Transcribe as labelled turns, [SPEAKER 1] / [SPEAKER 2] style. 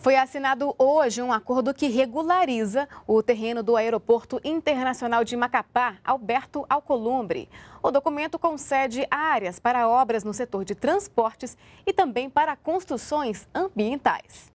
[SPEAKER 1] Foi assinado hoje um acordo que regulariza o terreno do Aeroporto Internacional de Macapá, Alberto Alcolumbre. O documento concede áreas para obras no setor de transportes e também para construções ambientais.